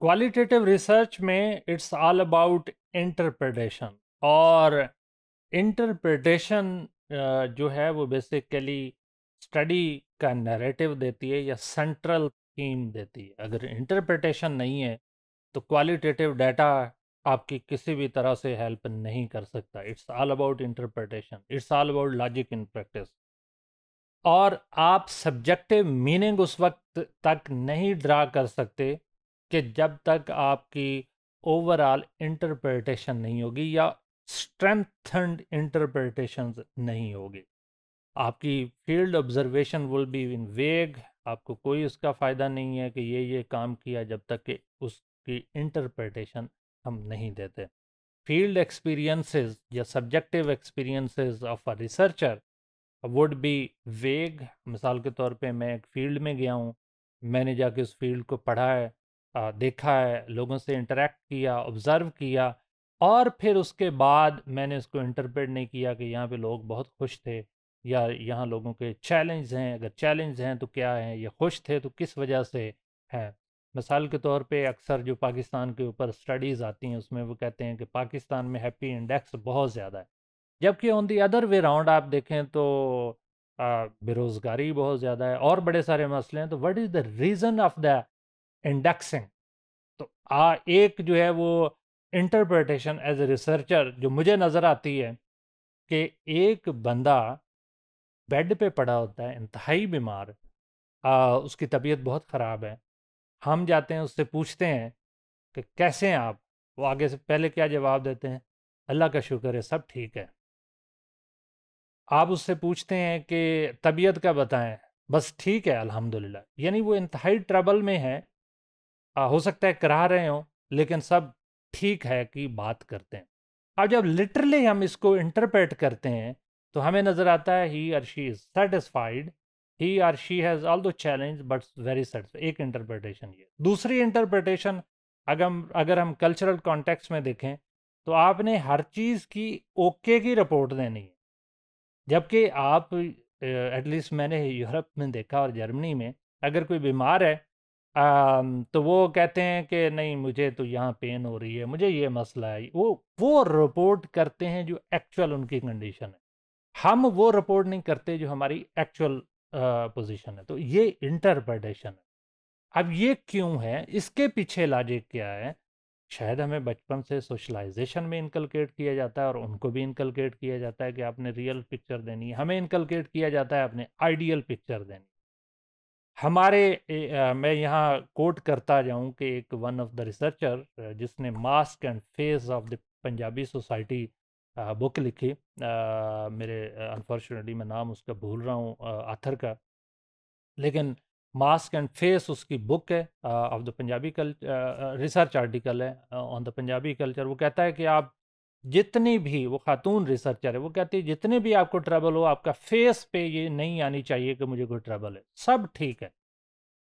qualitative research में it's all about interpretation और interpretation जो है वो बेसिकली स्टडी का नैरेटिव देती है या सेंट्रल थीम देती है अगर इंटरप्रटेशन नहीं है तो क्वालिटेटिव डाटा आपकी किसी भी तरह से हेल्प नहीं कर सकता it's all about interpretation it's all about logic in practice और आप सब्जेक्टिव मीनिंग उस वक्त तक नहीं ड्रा कर सकते कि जब तक आपकी ओवरऑल इंटरप्रटेशन नहीं होगी या स्ट्रेंथनड इंटरप्रटेशन नहीं होगी आपकी field observation will be in vague आपको कोई उसका फ़ायदा नहीं है कि ये ये काम किया जब तक कि उसकी इंटरप्रटेशन हम नहीं देते फील्ड एक्सपीरियंसेस या subjective experiences of a researcher would be vague मिसाल के तौर पे मैं एक फील्ड में गया हूँ मैंने जाके उस फील्ड को पढ़ा है देखा है लोगों से इंटरेक्ट किया ऑब्ज़र्व किया और फिर उसके बाद मैंने उसको इंटरप्रेट नहीं किया कि यहाँ पे लोग बहुत खुश थे या यहाँ लोगों के चैलेंज हैं अगर चैलेंज हैं तो क्या हैं ये खुश थे तो किस वजह से हैं मिसाल के तौर पे अक्सर जो पाकिस्तान के ऊपर स्टडीज़ आती हैं उसमें वो कहते हैं कि पाकिस्तान में हैप्पी इंडेक्स बहुत ज़्यादा है जबकि on the other way round आप देखें तो बेरोज़गारी बहुत ज़्यादा है और बड़े सारे मसले हैं तो what is the reason of the indexing तो आ एक जो है वो इंटरप्रटेशन एज ए रिसर्चर जो मुझे नज़र आती है कि एक बंदा बेड पे पड़ा होता है इंतहाई बीमार उसकी तबीयत बहुत ख़राब है हम जाते हैं उससे पूछते हैं कि कैसे हैं आप वो आगे से पहले क्या जवाब देते हैं अल्लाह का शुक्र है सब ठीक है आप उससे पूछते हैं कि तबीयत का बताएं बस ठीक है अल्हम्दुलिल्लाह यानी वो इंतहाई ट्रबल में है हो सकता है करा रहे हो लेकिन सब ठीक है कि बात करते हैं अब जब लिटरली हम इसको इंटरप्रेट करते हैं तो हमें नज़र आता है he or she is satisfied he or she has although challenge but very satisfied एक इंटरप्रिटेशन ये दूसरी इंटरप्रिटेशन अगर अगर हम कल्चरल कॉन्टेक्स्ट में देखें तो आपने हर चीज़ की ओके okay की रिपोर्ट देनी है जबकि आप एटलीस्ट मैंने यूरोप में देखा और जर्मनी में अगर कोई बीमार है आम, तो वो कहते हैं कि नहीं मुझे तो यहाँ पेन हो रही है मुझे ये मसला है वो वो रिपोर्ट करते हैं जो एक्चुअल उनकी कंडीशन है हम वो रिपोर्ट नहीं करते जो हमारी एक्चुअल पोजीशन है तो ये इंटरप्रटेशन है अब ये क्यों है इसके पीछे लाजिक क्या है शायद हमें बचपन से सोशलाइजेशन में इनकलकेट किया जाता है और उनको भी इनकलकेट किया जाता है कि आपने रियल पिक्चर देनी है हमें इनकलकेट किया जाता है आपने आइडियल पिक्चर देनी हमारे मैं यहाँ कोट करता जाऊँ कि एक वन ऑफ द रिसर्चर जिसने mask and face of the Punjabi society book लिखी आ, मेरे अनफॉर्चुनेटली मैं नाम उसका भूल रहा हूँ आथर का लेकिन मास्क एंड फेस उसकी बुक है of the Punjabi culture research article है ऑन द पंजाबी कल्चर वो कहता है कि आप जितनी भी वो खातून रिसर्चर है वो कहती है जितने भी आपको ट्रबल हो आपका फेस पे ये नहीं आनी चाहिए कि मुझे कोई ट्रबल है सब ठीक है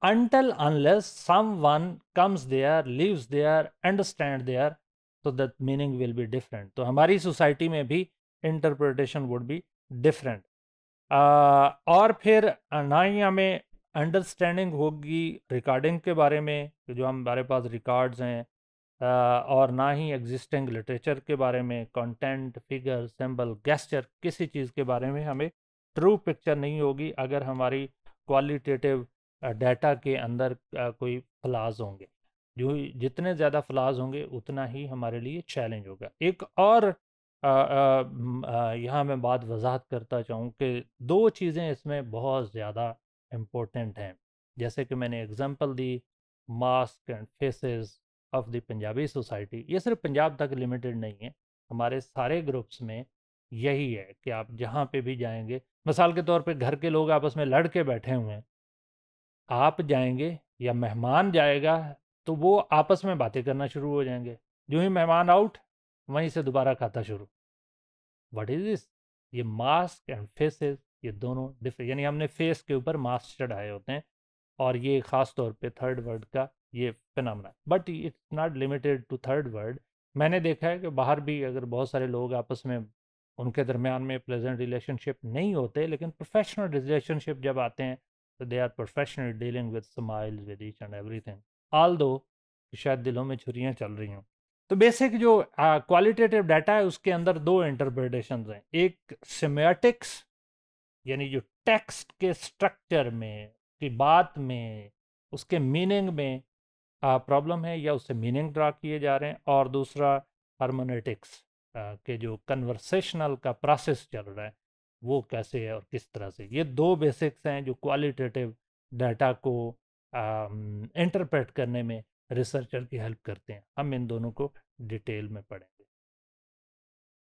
until comes they are lives they are understand they are so that meaning will be different तो हमारी सोसाइटी में भी इंटरप्रटेशन वुड भी डिफरेंट और फिर ना ही हमें अंडरस्टैंडिंग होगी रिकॉर्डिंग के बारे में जो हमारे पास रिकॉर्ड्स हैं और ना ही एग्जिस्टिंग लिटरेचर के बारे में कंटेंट फिगर सिंबल गेस्चर किसी चीज़ के बारे में हमें ट्रू पिक्चर नहीं होगी अगर हमारी क्वालिटेटिव डाटा के अंदर कोई फ्लाज होंगे जो जितने ज़्यादा फ्लाज होंगे उतना ही हमारे लिए चैलेंज होगा एक और यहाँ मैं बात वजाहत करता चाहूँ कि दो चीज़ें इसमें बहुत ज़्यादा इम्पोर्टेंट हैं जैसे कि मैंने एग्जांपल दी mask and faces of the Punjabi society ये सिर्फ पंजाब तक लिमिटेड नहीं है हमारे सारे ग्रुप्स में यही है कि आप जहाँ पे भी जाएंगे मिसाल के तौर पे घर के लोग आपस में लड़ के बैठे हुए हैं आप जाएंगे या मेहमान जाएगा तो वो आपस में बातें करना शुरू हो जाएंगे जो ही मेहमान आउट वहीं से दोबारा खाता शुरू वट इज़ दिस ये मास्क एंड फेसेस ये दोनों डिफरेंट यानी हमने फेस के ऊपर मास्क चढ़ाए होते हैं और ये ख़ास तौर पे थर्ड वर्ल्ड का ये phenomena but it's not limited to third world मैंने देखा है कि बाहर भी अगर बहुत सारे लोग आपस में उनके दरमियान में प्लेजेंट रिलेशनशिप नहीं होते लेकिन प्रोफेशनल रिलेशनशिप जब आते हैं तो they are professional dealing with smile with each and everything although शायद दिलों में छुरियाँ चल रही हों तो बेसिक जो क्वालिटेटिव डाटा है उसके अंदर दो इंटरप्रटेशन हैं एक सिमेटिक्स यानी जो टेक्स्ट के स्ट्रक्चर में की बात में उसके मीनिंग में प्रॉब्लम है या उससे मीनिंग ड्रा किए जा रहे हैं और दूसरा हारमोनेटिक्स के जो कन्वर्सेशनल का प्रोसेस चल रहा है वो कैसे है और किस तरह से ये दो बेसिक्स हैं जो क्वालिटेटिव डाटा को इंटरप्रेट करने में रिसर्चर की हेल्प करते हैं हम इन दोनों को डिटेल में पढ़ें